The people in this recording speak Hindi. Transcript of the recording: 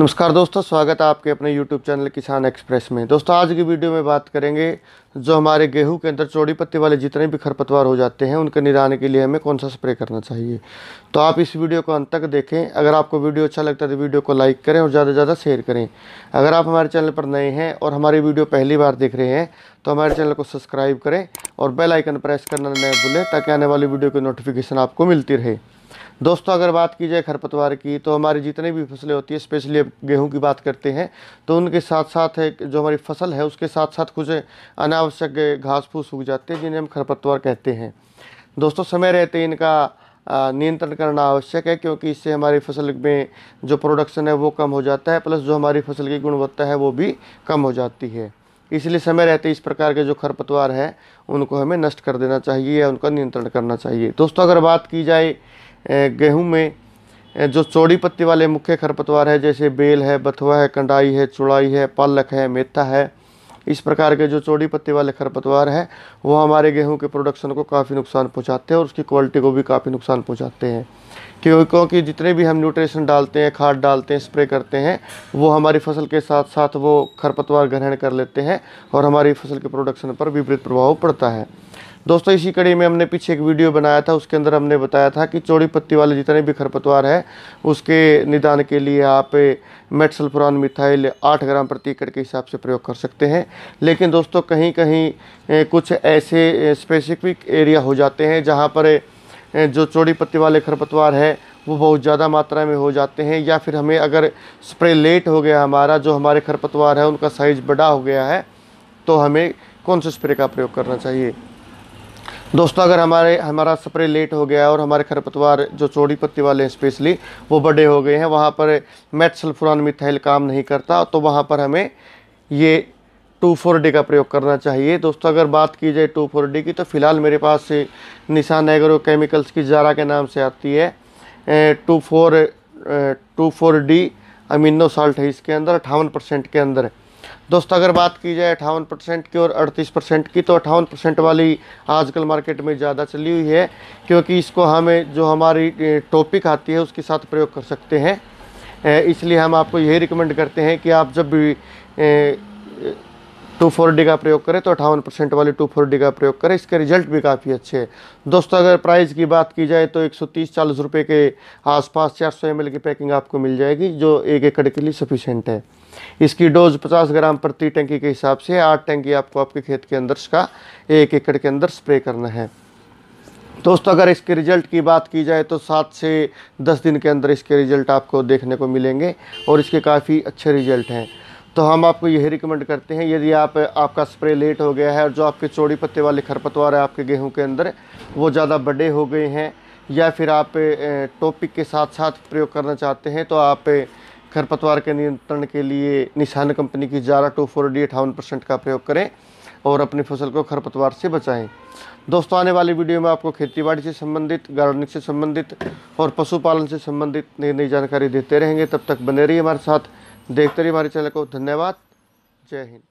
नमस्कार दोस्तों स्वागत है आपके अपने YouTube चैनल किसान एक्सप्रेस में दोस्तों आज की वीडियो में बात करेंगे जो हमारे गेहूं के अंदर चौड़ी पत्ती वाले जितने भी खरपतवार हो जाते हैं उनके निराने के लिए हमें कौन सा स्प्रे करना चाहिए तो आप इस वीडियो को अंत तक देखें अगर आपको वीडियो अच्छा लगता है तो वीडियो को लाइक करें और ज़्यादा से ज़्यादा शेयर करें अगर आप हमारे चैनल पर नए हैं और हमारी वीडियो पहली बार देख रहे हैं तो हमारे चैनल को सब्सक्राइब करें और बेलाइकन प्रेस करना न भूलें ताकि आने वाली वीडियो की नोटिफिकेशन आपको मिलती रहे दोस्तों अगर बात की जाए खरपतवार की तो हमारी जितनी भी फसलें होती है स्पेशली गेहूं की बात करते हैं तो उनके साथ साथ जो हमारी फसल है उसके साथ साथ कुछ अनावश्यक घास फूस उग जाते हैं जिन्हें हम खरपतवार कहते हैं दोस्तों समय रहते इनका नियंत्रण करना आवश्यक है क्योंकि इससे हमारी फसल में जो प्रोडक्शन है वो कम हो जाता है प्लस जो हमारी फसल की गुणवत्ता है वो भी कम हो जाती है इसलिए समय रहते इस प्रकार के जो खरपतवार है उनको हमें नष्ट कर देना चाहिए या उनका नियंत्रण करना चाहिए दोस्तों अगर बात की जाए गेहूं में जो चौड़ी पत्ती वाले मुख्य खरपतवार है जैसे बेल है बथुआ है कंडाई है चुड़ाई है पालक है मेथा है इस प्रकार के जो चौड़ी पत्ती वाले खरपतवार हैं वो हमारे गेहूं के प्रोडक्शन को काफ़ी नुकसान पहुंचाते हैं और उसकी क्वालिटी को भी काफ़ी नुकसान पहुंचाते हैं क्योंकि जितने भी हम न्यूट्रिशन डालते हैं खाद डालते हैं स्प्रे करते हैं वो हमारी फसल के साथ साथ वो खरपतवार ग्रहण कर लेते हैं और हमारी फसल के प्रोडक्शन पर विपरीत प्रभाव पड़ता है दोस्तों इसी कड़ी में हमने पीछे एक वीडियो बनाया था उसके अंदर हमने बताया था कि चौड़ी पत्ती वाले जितने भी खरपतवार है उसके निदान के लिए आप मेटसलपुरान मिथाइल आठ ग्राम प्रति एकड़ के हिसाब से प्रयोग कर सकते हैं लेकिन दोस्तों कहीं कहीं कुछ ऐसे स्पेसिफिक एरिया हो जाते हैं जहाँ पर जो चौड़ी पत्ती वाले खरपतवार है वो बहुत ज़्यादा मात्रा में हो जाते हैं या फिर हमें अगर स्प्रे लेट हो गया हमारा जो हमारे खरपतवार है उनका साइज़ बड़ा हो गया है तो हमें कौन से स्प्रे का प्रयोग करना चाहिए दोस्तों अगर हमारे हमारा स्प्रे लेट हो गया और हमारे खरपतवार जो चौड़ी पत्ती वाले हैं स्पेशली वो बड़े हो गए हैं वहाँ पर मेट सल्फुरान मिथाइल काम नहीं करता तो वहाँ पर हमें ये टू फोर डी का प्रयोग करना चाहिए दोस्तों अगर बात की जाए टू फोर डी की तो फ़िलहाल मेरे पास निशान एग्रो केमिकल्स की जारा के नाम से आती है two four two four D amino salt है इसके अंदर अट्ठावन परसेंट के अंदर दोस्तों अगर बात की जाए अठावन परसेंट की और अड़तीस परसेंट की तो अठावन परसेंट वाली आजकल मार्केट में ज़्यादा चली हुई है क्योंकि इसको हमें जो हमारी टॉपिक आती है उसके साथ प्रयोग कर सकते हैं इसलिए हम आपको यही रिकमेंड करते हैं कि आप जब भी टू फोर डी का प्रयोग करें तो अठावन परसेंट वाली टू फोर डी का प्रयोग करें इसके रिजल्ट भी काफ़ी अच्छे हैं दोस्तों अगर प्राइस की बात की जाए तो एक सौ तीस चालीस रुपये के आसपास चार सौ एम की पैकिंग आपको मिल जाएगी जो एक एकड़ के लिए सफिशेंट है इसकी डोज 50 ग्राम प्रति टंकी के हिसाब से आठ टंकी आपको आपके खेत के अंदर का एक एकड़ के अंदर स्प्रे करना है दोस्तों अगर इसके रिजल्ट की बात की जाए तो सात से दस दिन के अंदर इसके रिजल्ट आपको देखने को मिलेंगे और इसके काफ़ी अच्छे रिजल्ट हैं तो हम आपको यही रिकमेंड करते हैं यदि आप आपका स्प्रे लेट हो गया है और जो आपके चौड़ी पत्ते वाले खरपतवार है आपके गेहूं के अंदर वो ज़्यादा बड़े हो गए हैं या फिर आप टॉपिक के साथ साथ प्रयोग करना चाहते हैं तो आप खरपतवार के नियंत्रण के लिए निशान कंपनी की जारा टू फोर डी अठावन परसेंट का प्रयोग करें और अपनी फसल को खरपतवार से बचाएं दोस्तों आने वाली वीडियो में आपको खेतीबाड़ी से संबंधित गार्डनिंग से संबंधित और पशुपालन से संबंधित नई नई जानकारी देते रहेंगे तब तक बने रहिए हमारे साथ देखते रहिए हमारे चैनल को धन्यवाद जय हिंद